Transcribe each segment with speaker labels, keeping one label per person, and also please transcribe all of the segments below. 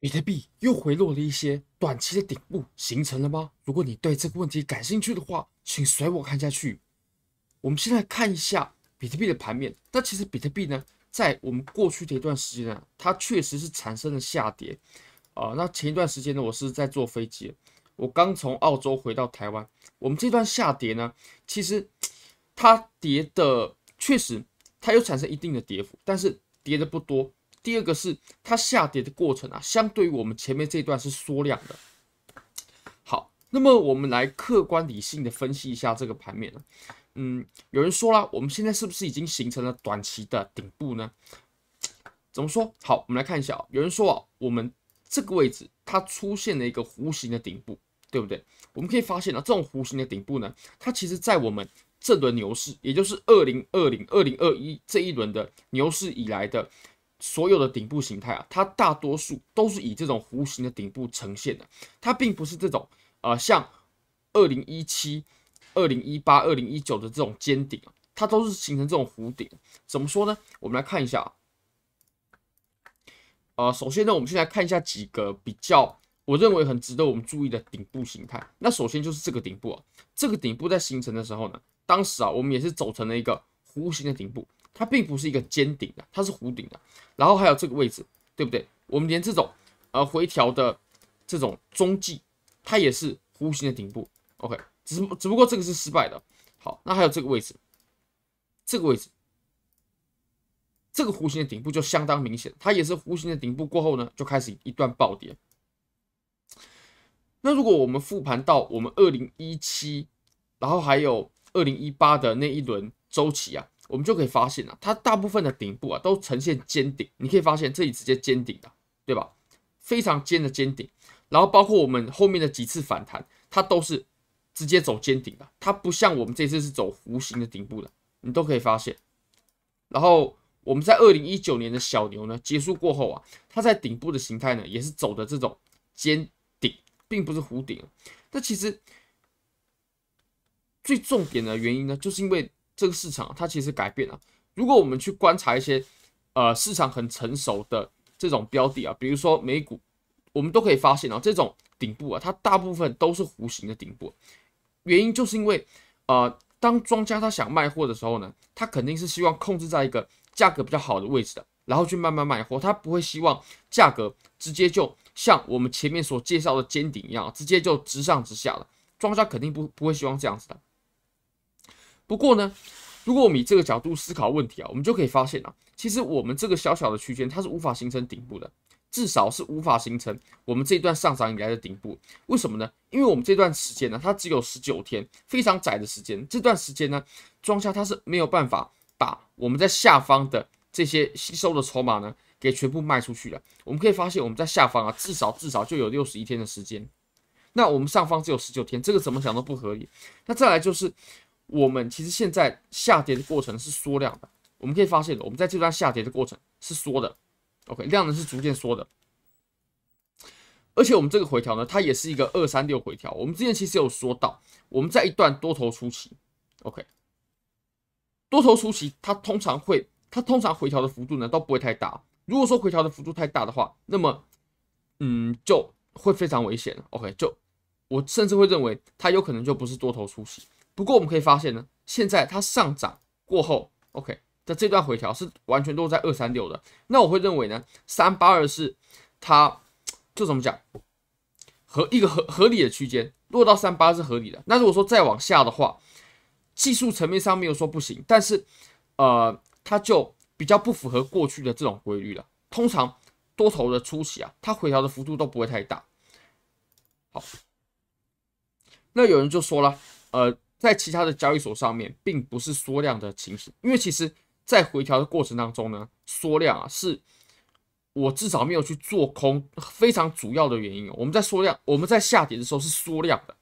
Speaker 1: 比特币又回落了一些，短期的顶部形成了吗？如果你对这个问题感兴趣的话，请随我看下去。我们先来看一下比特币的盘面。那其实比特币呢，在我们过去的一段时间呢，它确实是产生了下跌啊。那前一段时间呢，我是在坐飞机，我刚从澳洲回到台湾。我们这段下跌呢，其实它跌的确实，它有产生一定的跌幅，但是跌的不多。第二个是它下跌的过程啊，相对于我们前面这一段是缩量的。好，那么我们来客观理性的分析一下这个盘面嗯，有人说了，我们现在是不是已经形成了短期的顶部呢？怎么说？好，我们来看一下有人说啊，我们这个位置它出现了一个弧形的顶部，对不对？我们可以发现啊，这种弧形的顶部呢，它其实在我们这轮牛市，也就是二零二零、二零二一这一轮的牛市以来的。所有的顶部形态啊，它大多数都是以这种弧形的顶部呈现的，它并不是这种呃像二零一七、二零一八、二零一九的这种尖顶啊，它都是形成这种弧顶。怎么说呢？我们来看一下啊，呃，首先呢，我们先来看一下几个比较我认为很值得我们注意的顶部形态。那首先就是这个顶部啊，这个顶部在形成的时候呢，当时啊，我们也是走成了一个弧形的顶部。它并不是一个尖顶的，它是弧顶的。然后还有这个位置，对不对？我们连这种呃回调的这种踪迹，它也是弧形的顶部。OK，只只不过这个是失败的。好，那还有这个位置，这个位置，这个弧形的顶部就相当明显，它也是弧形的顶部过后呢，就开始一段暴跌。那如果我们复盘到我们二零一七，然后还有二零一八的那一轮周期啊。我们就可以发现了，它大部分的顶部啊都呈现尖顶，你可以发现这里直接尖顶的，对吧？非常尖的尖顶，然后包括我们后面的几次反弹，它都是直接走尖顶的，它不像我们这次是走弧形的顶部的，你都可以发现。然后我们在二零一九年的小牛呢结束过后啊，它在顶部的形态呢也是走的这种尖顶，并不是弧顶。那其实最重点的原因呢，就是因为。这个市场它其实改变了。如果我们去观察一些，呃，市场很成熟的这种标的啊，比如说美股，我们都可以发现啊，这种顶部啊，它大部分都是弧形的顶部。原因就是因为，呃，当庄家他想卖货的时候呢，他肯定是希望控制在一个价格比较好的位置的，然后去慢慢卖货。他不会希望价格直接就像我们前面所介绍的尖顶一样，直接就直上直下了。庄家肯定不不会希望这样子的。不过呢，如果我们以这个角度思考问题啊，我们就可以发现啊，其实我们这个小小的区间它是无法形成顶部的，至少是无法形成我们这一段上涨以来的顶部。为什么呢？因为我们这段时间呢，它只有十九天，非常窄的时间。这段时间呢，庄家它是没有办法把我们在下方的这些吸收的筹码呢，给全部卖出去的。我们可以发现，我们在下方啊，至少至少就有六十一天的时间，那我们上方只有十九天，这个怎么想都不合理。那再来就是。我们其实现在下跌的过程是缩量的，我们可以发现的，我们在这段下跌的过程是缩的，OK，量呢是逐渐缩的，而且我们这个回调呢，它也是一个二三六回调。我们之前其实有说到，我们在一段多头初期，OK，多头初期它通常会，它通常回调的幅度呢都不会太大。如果说回调的幅度太大的话，那么，嗯，就会非常危险。OK，就我甚至会认为它有可能就不是多头初期。不过我们可以发现呢，现在它上涨过后，OK 的这段回调是完全落在二三六的。那我会认为呢，三八二是它就怎么讲，合一个合合理的区间，落到三八是合理的。那如果说再往下的话，技术层面上没有说不行，但是呃，它就比较不符合过去的这种规律了。通常多头的初期啊，它回调的幅度都不会太大。好，那有人就说了，呃。在其他的交易所上面，并不是缩量的情形，因为其实，在回调的过程当中呢，缩量啊，是我至少没有去做空非常主要的原因。我们在缩量，我们在下跌的时候是缩量的。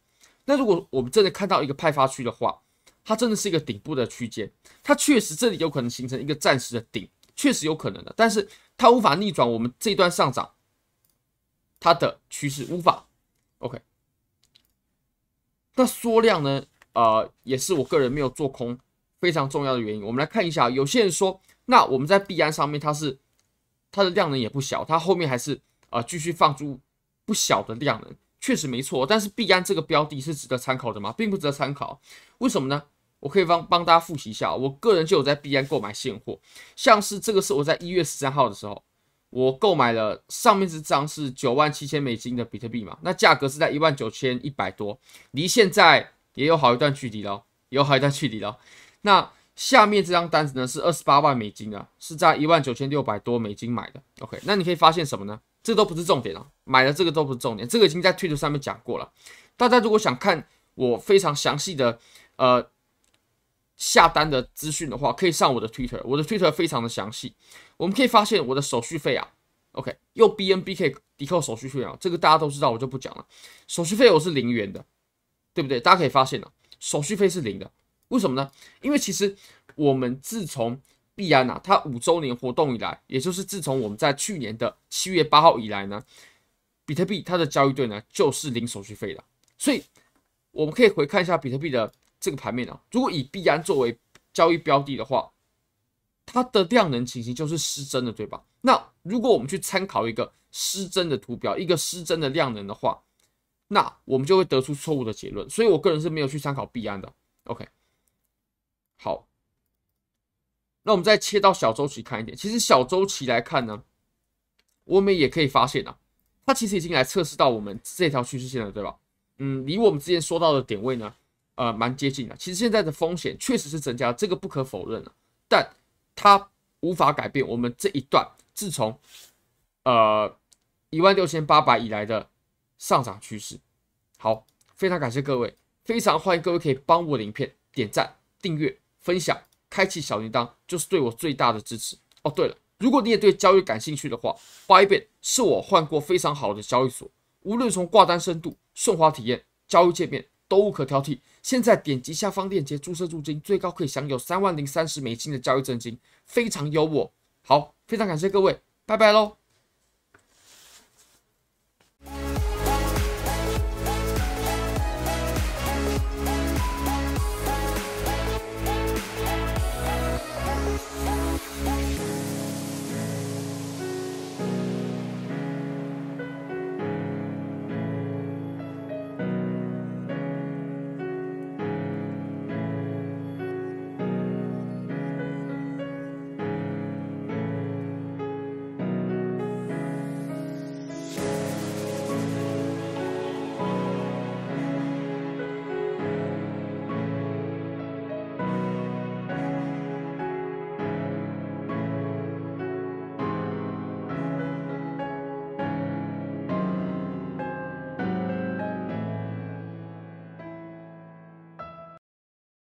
Speaker 1: 那如果我们真的看到一个派发区的话，它真的是一个顶部的区间，它确实这里有可能形成一个暂时的顶，确实有可能的，但是它无法逆转我们这段上涨它的趋势，无法。OK，那缩量呢？呃，也是我个人没有做空非常重要的原因。我们来看一下，有些人说，那我们在币安上面，它是它的量能也不小，它后面还是啊继续放出不小的量能，确实没错。但是币安这个标的是值得参考的吗？并不值得参考。为什么呢？我可以帮帮大家复习一下，我个人就有在币安购买现货，像是这个是我在一月十三号的时候我购买了上面这张是九万七千美金的比特币嘛，那价格是在一万九千一百多，离现在。也有好一段距离了，有好一段距离了。那下面这张单子呢是二十八万美金啊，是在一万九千六百多美金买的。OK，那你可以发现什么呢？这都不是重点啊，买的这个都不是重点，这个已经在推特上面讲过了。大家如果想看我非常详细的呃下单的资讯的话，可以上我的推特，我的推特非常的详细。我们可以发现我的手续费啊，OK，用 BNBK 抵扣手续费啊，这个大家都知道，我就不讲了。手续费我是零元的。对不对？大家可以发现了，手续费是零的，为什么呢？因为其实我们自从币安呐它五周年活动以来，也就是自从我们在去年的七月八号以来呢，比特币它的交易对呢就是零手续费的，所以我们可以回看一下比特币的这个盘面啊。如果以币安作为交易标的的话，它的量能情形就是失真的，对吧？那如果我们去参考一个失真的图表，一个失真的量能的话。那我们就会得出错误的结论，所以我个人是没有去参考 B 安的。OK，好，那我们再切到小周期看一点，其实小周期来看呢，我们也可以发现啊，它其实已经来测试到我们这条趋势线了，对吧？嗯，离我们之前说到的点位呢，呃，蛮接近的。其实现在的风险确实是增加这个不可否认了，但它无法改变我们这一段自从呃一万六千八百以来的。上涨趋势，好，非常感谢各位，非常欢迎各位可以帮我的影片点赞、订阅、分享、开启小铃铛，就是对我最大的支持。哦，对了，如果你也对交易感兴趣的话，Bybit 是我换过非常好的交易所，无论从挂单深度、顺滑体验、交易界面都无可挑剔。现在点击下方链接注册入金，最高可以享有三万零三十美金的交易赠金，非常优渥。好，非常感谢各位，拜拜喽。